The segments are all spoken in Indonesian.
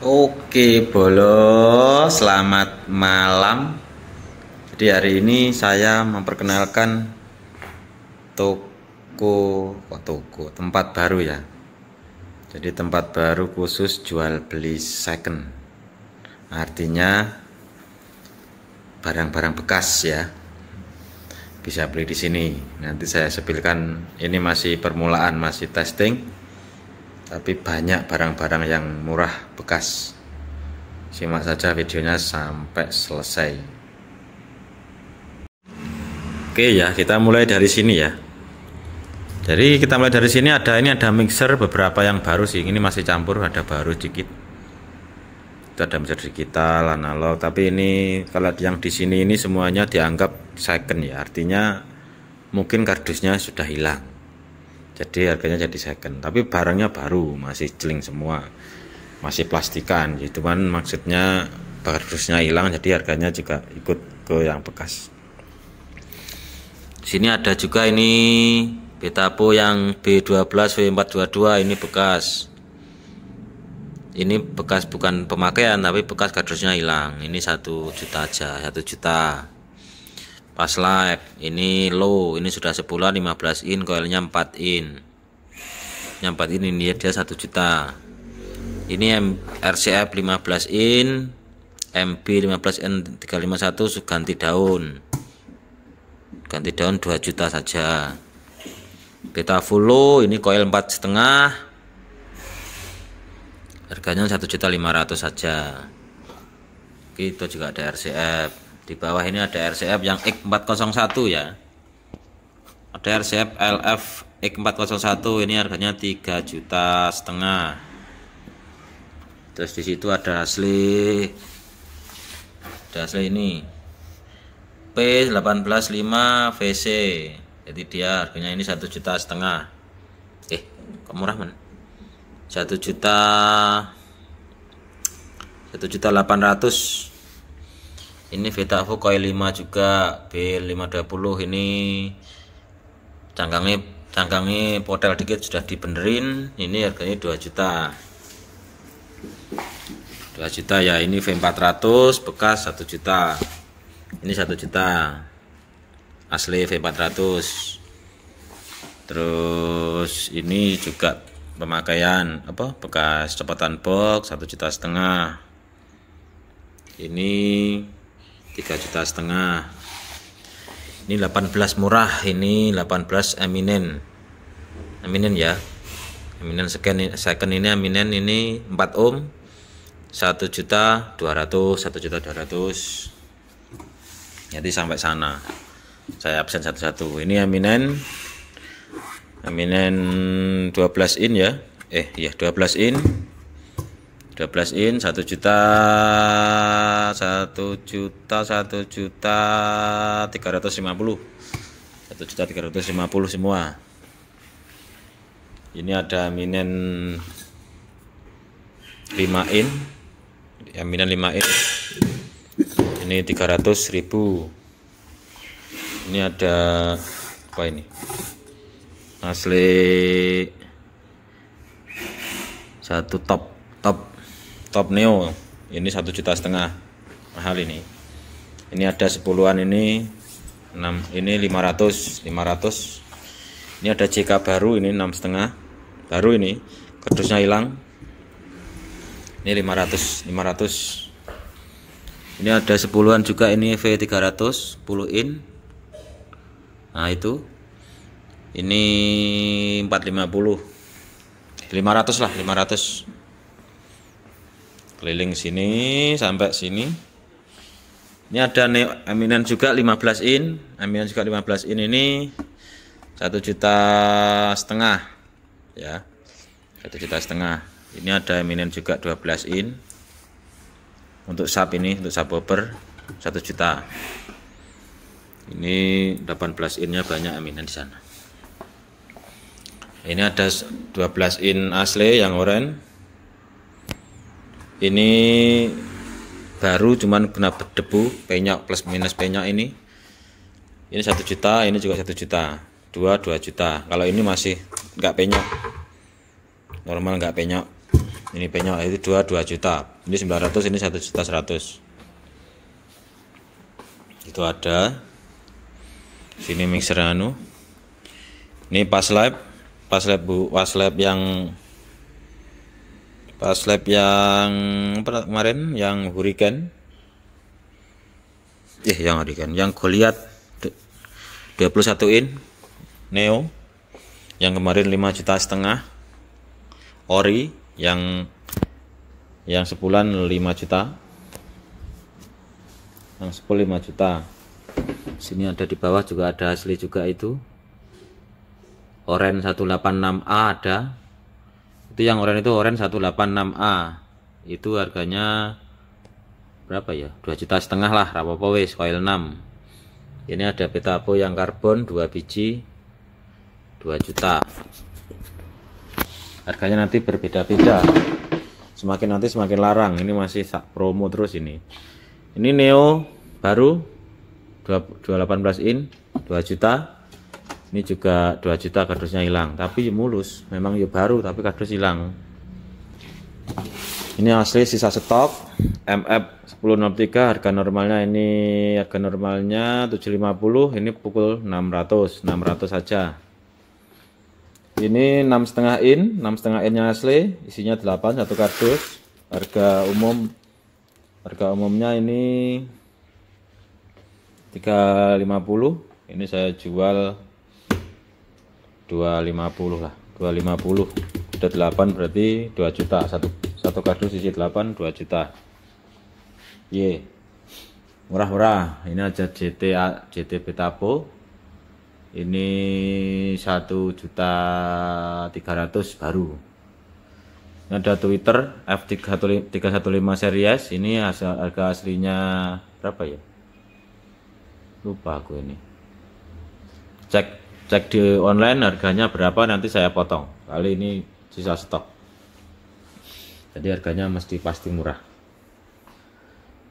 Oke Bolo, selamat malam. Jadi hari ini saya memperkenalkan toko kok toko tempat baru ya. Jadi tempat baru khusus jual beli second. Artinya barang-barang bekas ya. Bisa beli di sini. Nanti saya sepilkan ini masih permulaan, masih testing tapi banyak barang-barang yang murah bekas simak saja videonya sampai selesai oke ya kita mulai dari sini ya jadi kita mulai dari sini ada ini ada mixer beberapa yang baru sih ini masih campur ada baru sedikit itu ada mixer digital analog tapi ini kalau yang di sini ini semuanya dianggap second ya artinya mungkin kardusnya sudah hilang jadi harganya jadi second tapi barangnya baru masih jeling semua masih plastikan gitu kan maksudnya kardusnya hilang jadi harganya juga ikut ke yang bekas sini ada juga ini betapo yang B12 v 422 ini bekas ini bekas bukan pemakaian tapi bekas kardusnya hilang ini satu juta aja satu juta pas live ini low ini sudah sebulan 15 in koilnya 4 in yang 4 in ini dia 1 juta ini RCF 15 in MB 15 in 351 ganti daun ganti daun 2 juta saja kita full low ini koil 4 setengah harganya 1 juta 500 saja kita gitu juga ada RCF di bawah ini ada RCF yang X401 ya ada RCF LF X401 ini harganya 3 juta setengah terus disitu ada asli ada asli ini P185 VC jadi dia harganya ini 1 juta setengah eh kok murah men 1 juta 1 juta 800 ratus ini beta Avo koi 5 juga B520 ini cangkangnya cangkangnya potel dikit sudah dibenerin ini harganya 2 juta 2 juta ya ini V400 bekas 1 juta ini 1 juta asli V400 terus ini juga pemakaian apa bekas cepetan box 1 juta setengah ini 3 juta setengah ini 18 murah ini 18 eminen eminen ya eminen second, second ini eminen ini 4 ohm 1 juta 200 1 juta 200 jadi sampai sana saya absen satu-satu ini eminen eminen 12 in ya eh ya 12 in 12 in 1 juta 1 juta 1 juta 350 1 juta 350 semua ini ada minen 5 in ya minen 5 in ini 300 ribu ini ada apa ini asli satu top top top neo ini satu juta setengah mahal ini ini ada sepuluhan ini 6 ini 500 500 ini ada JK baru ini enam setengah baru ini kerdusnya hilang ini 500 500 ini ada sepuluhan juga ini V300 10 in nah itu ini 450 500 lah 500 keliling sini sampai sini ini ada neo aminan juga 15 in aminan juga 15 in ini satu juta setengah ya satu juta setengah ini ada aminan juga 12 in untuk sub ini untuk subwoofer satu juta ini 18 innya banyak aminan di sana ini ada 12 in asli yang oranye ini baru cuman kena berdebu penyok plus minus penyok ini ini satu juta ini juga satu juta dua dua juta kalau ini masih nggak penyok normal nggak penyok ini penyok itu dua dua juta ini 900 ini satu juta 100 itu ada sini mixer anu ini pas lab pas lab bu pas lab yang pas lab yang kemarin yang hurikan eh yang hurikan yang Goliath 21 in Neo yang kemarin 5 juta setengah Ori yang yang sebulan 5 juta yang 10 5 juta sini ada di bawah juga ada asli juga itu Oren 186A ada itu yang oren itu oren 186A. Itu harganya berapa ya? 2 juta setengah lah, rapopo wis coil 6. Ini ada petapo yang karbon 2 biji 2 juta. Harganya nanti berbeda-beda. Semakin nanti semakin larang. Ini masih promo terus ini. Ini Neo baru 2, 218 in 2 juta ini juga 2 juta kardusnya hilang tapi mulus memang ya baru tapi kardus hilang ini asli sisa stok MF 1063 harga normalnya ini harga normalnya 750 ini pukul 600 600 saja ini 6 setengah in 6 setengah innya asli isinya 8 satu kardus harga umum harga umumnya ini 350 ini saya jual 250 lah 250 udah 8 berarti 2 juta satu satu kardus isi 8 2 juta y murah-murah ini aja JT JT Betapo ini satu juta 300 baru ini ada Twitter F315 series ini hasil harga aslinya berapa ya lupa aku ini cek cek di online harganya berapa nanti saya potong kali ini sisa stok jadi harganya mesti pasti murah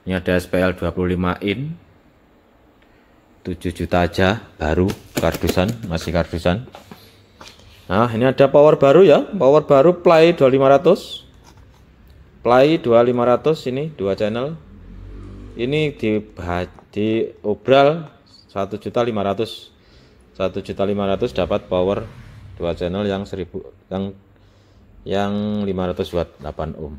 ini ada SPL 25 in 7 juta aja baru kardusan masih kardusan nah ini ada power baru ya power baru play 2500 play 2500 ini dua channel ini di di obral 1 juta 500 1.500 dapat power 2 channel yang 1000 yang yang 500 watt 8 ohm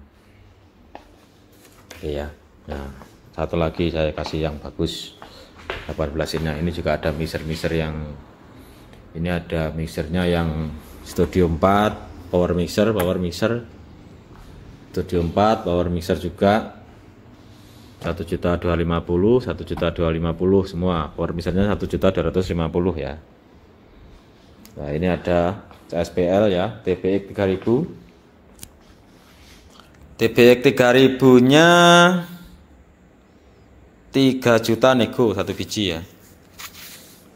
oke ya nah satu lagi saya kasih yang bagus 18 inch nah, ini juga ada mixer-mixer yang ini ada mixernya yang studio 4 power mixer power mixer studio 4 power mixer juga satu juta dua lima puluh satu juta dua lima puluh semua or misalnya satu juta dua ratus lima puluh ya nah ini ada CSPL ya TPX tiga ribu TBX tiga ribunya tiga juta nego satu biji ya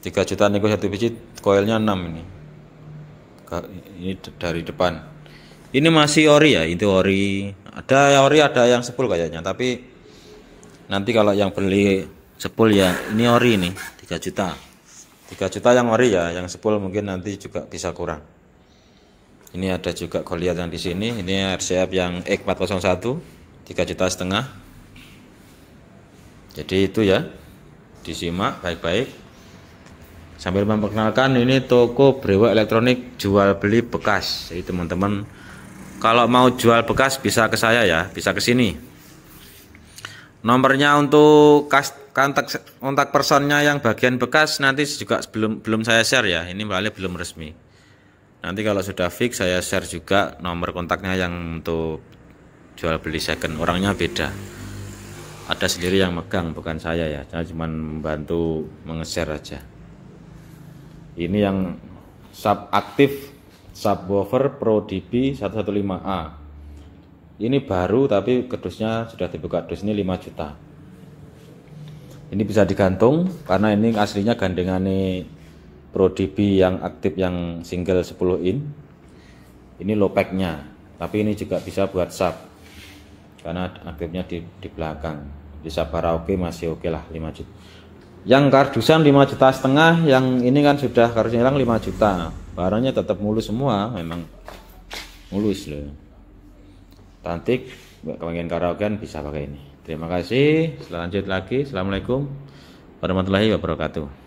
tiga juta nego satu biji koilnya enam ini ini dari depan ini masih ori ya itu ori ada ori ada yang 10 kayaknya tapi nanti kalau yang beli sepul ya ini ori ini 3 juta 3 juta yang ori ya yang sepul mungkin nanti juga bisa kurang ini ada juga Goliath yang di sini ini RCF yang X401 e 3 juta setengah jadi itu ya disimak baik-baik sambil memperkenalkan ini toko brewok elektronik jual beli bekas jadi teman-teman kalau mau jual bekas bisa ke saya ya bisa ke sini Nomornya untuk kas, kontak kontak personnya yang bagian bekas nanti juga belum belum saya share ya. Ini malah belum resmi. Nanti kalau sudah fix saya share juga nomor kontaknya yang untuk jual beli second. Orangnya beda. Ada sendiri yang megang bukan saya ya. Saya cuma membantu mengeser aja. Ini yang sub aktif subwoofer Pro DB 115A ini baru tapi kedusnya sudah dibuka dus ini 5 juta ini bisa digantung karena ini aslinya gandengan Pro DB yang aktif yang single 10 in ini nya tapi ini juga bisa buat sub karena aktifnya di, di belakang bisa oke masih oke lah 5 juta yang kardusan 5 juta setengah yang ini kan sudah kardus hilang 5 juta barangnya tetap mulus semua memang mulus loh Tantik kemungkinan karaokean bisa pakai ini. Terima kasih. Selanjut lagi. Assalamualaikum warahmatullahi wabarakatuh.